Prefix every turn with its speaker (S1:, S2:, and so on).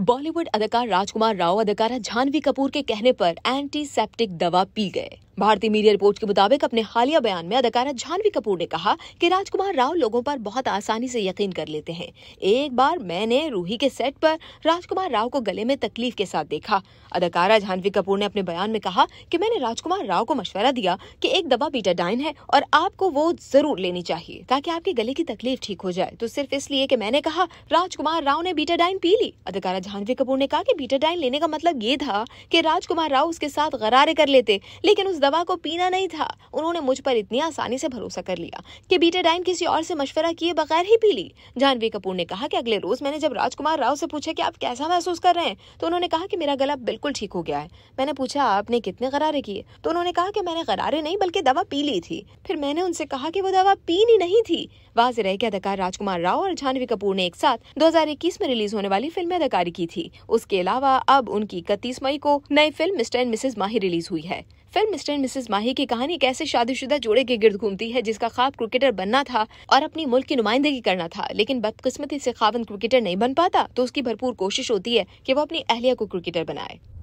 S1: बॉलीवुड अदाकार राजकुमार राव अदाकारा जानवी कपूर के कहने पर एंटीसेप्टिक दवा पी गए भारतीय मीडिया रिपोर्ट के मुताबिक अपने हालिया बयान में अदाकारा जानवी कपूर ने कहा कि राजकुमार राव लोगों पर बहुत आसानी से यकीन कर लेते हैं एक बार मैंने रूही के सेट पर राजकुमार राव को गले में तकलीफ के साथ देखा अदाकारा जानवी कपूर ने अपने बयान में कहा कि मैंने राजकुमार राव को मशवरा दिया कि एक दवा बीटाडाइन है और आपको वो जरूर लेनी चाहिए ताकि आपके गले की तकलीफ ठीक हो जाए तो सिर्फ इसलिए कि मैंने कहा राजकुमार राव ने बीटाडाइन पी ली अदाकारा जानवी कपूर ने कहा कि बीटाडाइन लेने का मतलब ये था कि राजकुमार राव उसके साथ गरारे कर लेते लेकिन उस दवा को पीना नहीं था उन्होंने मुझ पर इतनी आसानी से भरोसा कर लिया कि बीटेडाइन किसी और से मशवरा किए बगैर ही पी ली जानवी कपूर ने कहा कि अगले रोज मैंने जब राजकुमार राव से पूछा कि आप कैसा महसूस कर रहे हैं तो उन्होंने कहा कि मेरा गला बिल्कुल ठीक हो गया है मैंने पूछा आपने कितने गरारे किए तो उन्होंने कहा कि मैंने गरारे नहीं बल्कि दवा पी ली थी फिर मैंने उनसे कहा कि वो दवा पीनी नहीं थी वाज रहे के अदाकार राजकुमार राव और जानवी कपूर ने एक साथ 2021 में रिलीज होने वाली फिल्म में अदाकारी की थी उसके अलावा अब उनकी इकतीस मई को नई film Mr and Mrs Mahi release हुई है film Mr Mr and Mrs Mahi की कहानी कैसे शादीशुदा जोड़े के गिर्द घूमती है जिसका ख्वाब क्रिकेटर बनना था और अपनी मुल्क की नुमाइंदगी करना था लेकिन बदकिस्मती से खावन क्रिकेटर नहीं बन पाता तो उसकी भरपूर कोशिश होती है कि वो अपनी अहलिया को क्रिकेटर बनाए